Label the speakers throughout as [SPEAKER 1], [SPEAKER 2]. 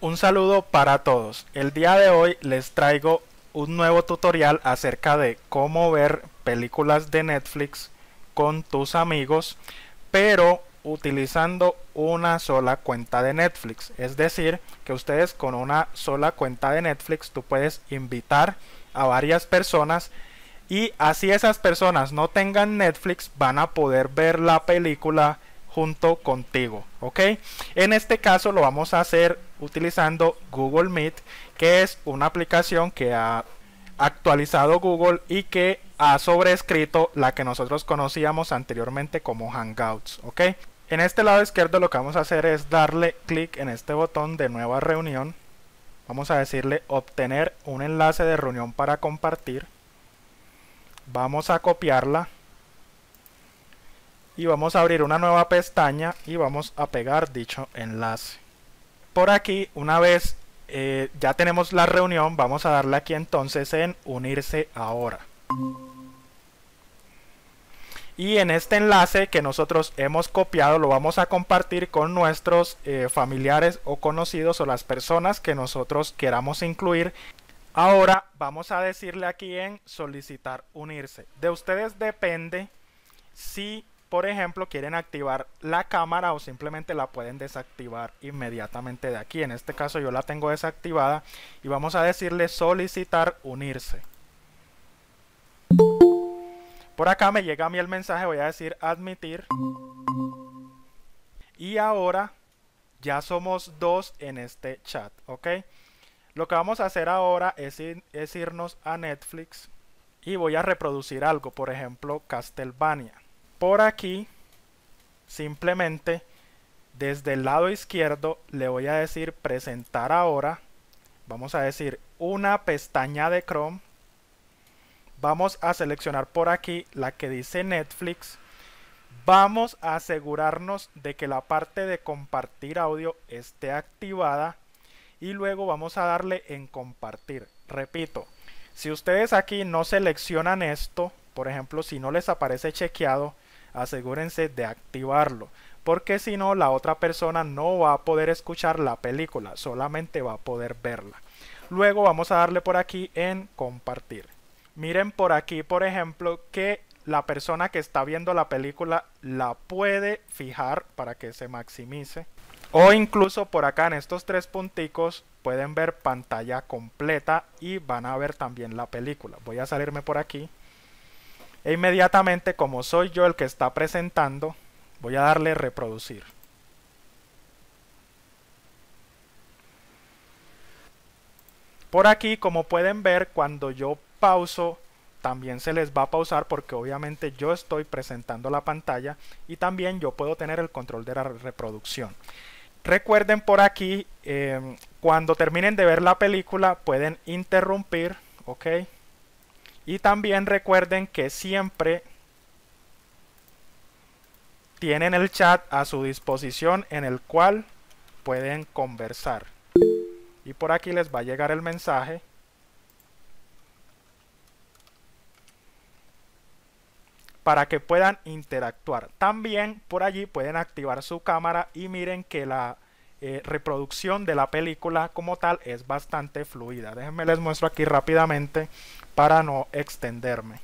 [SPEAKER 1] Un saludo para todos. El día de hoy les traigo un nuevo tutorial acerca de cómo ver películas de Netflix con tus amigos, pero utilizando una sola cuenta de Netflix. Es decir, que ustedes con una sola cuenta de Netflix tú puedes invitar a varias personas y así esas personas no tengan Netflix van a poder ver la película junto contigo. ¿Ok? En este caso lo vamos a hacer utilizando Google Meet, que es una aplicación que ha actualizado Google y que ha sobrescrito la que nosotros conocíamos anteriormente como Hangouts. ¿Ok? En este lado izquierdo lo que vamos a hacer es darle clic en este botón de nueva reunión. Vamos a decirle obtener un enlace de reunión para compartir. Vamos a copiarla y vamos a abrir una nueva pestaña y vamos a pegar dicho enlace por aquí una vez eh, ya tenemos la reunión vamos a darle aquí entonces en unirse ahora y en este enlace que nosotros hemos copiado lo vamos a compartir con nuestros eh, familiares o conocidos o las personas que nosotros queramos incluir ahora vamos a decirle aquí en solicitar unirse de ustedes depende si por ejemplo, quieren activar la cámara o simplemente la pueden desactivar inmediatamente de aquí. En este caso yo la tengo desactivada y vamos a decirle solicitar unirse. Por acá me llega a mí el mensaje, voy a decir admitir. Y ahora ya somos dos en este chat, ¿ok? Lo que vamos a hacer ahora es, es irnos a Netflix y voy a reproducir algo, por ejemplo, Castlevania por aquí, simplemente desde el lado izquierdo le voy a decir presentar ahora. Vamos a decir una pestaña de Chrome. Vamos a seleccionar por aquí la que dice Netflix. Vamos a asegurarnos de que la parte de compartir audio esté activada y luego vamos a darle en compartir. Repito, si ustedes aquí no seleccionan esto, por ejemplo, si no les aparece chequeado, asegúrense de activarlo, porque si no la otra persona no va a poder escuchar la película, solamente va a poder verla. Luego vamos a darle por aquí en compartir. Miren por aquí, por ejemplo, que la persona que está viendo la película la puede fijar para que se maximice. O incluso por acá en estos tres punticos pueden ver pantalla completa y van a ver también la película. Voy a salirme por aquí. E inmediatamente, como soy yo el que está presentando, voy a darle reproducir. Por aquí, como pueden ver, cuando yo pauso, también se les va a pausar porque obviamente yo estoy presentando la pantalla y también yo puedo tener el control de la reproducción. Recuerden por aquí, eh, cuando terminen de ver la película pueden interrumpir, ¿ok? Y también recuerden que siempre tienen el chat a su disposición en el cual pueden conversar. Y por aquí les va a llegar el mensaje. para que puedan interactuar. También por allí pueden activar su cámara y miren que la eh, reproducción de la película como tal es bastante fluida. Déjenme les muestro aquí rápidamente para no extenderme.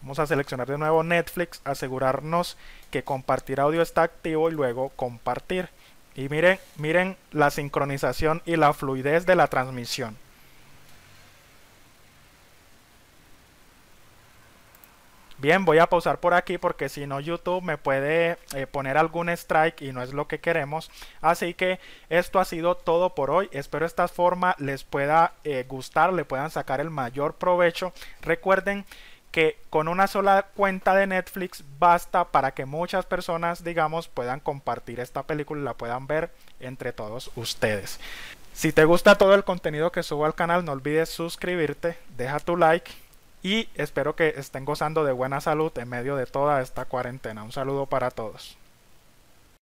[SPEAKER 1] Vamos a seleccionar de nuevo Netflix, asegurarnos que compartir audio está activo y luego compartir. Y miren, miren la sincronización y la fluidez de la transmisión. Bien, voy a pausar por aquí porque si no YouTube me puede eh, poner algún strike y no es lo que queremos. Así que esto ha sido todo por hoy. Espero esta forma les pueda eh, gustar, le puedan sacar el mayor provecho. Recuerden que con una sola cuenta de Netflix basta para que muchas personas, digamos, puedan compartir esta película y la puedan ver entre todos ustedes. Si te gusta todo el contenido que subo al canal, no olvides suscribirte, deja tu like y espero que estén gozando de buena salud en medio de toda esta cuarentena. Un saludo para todos.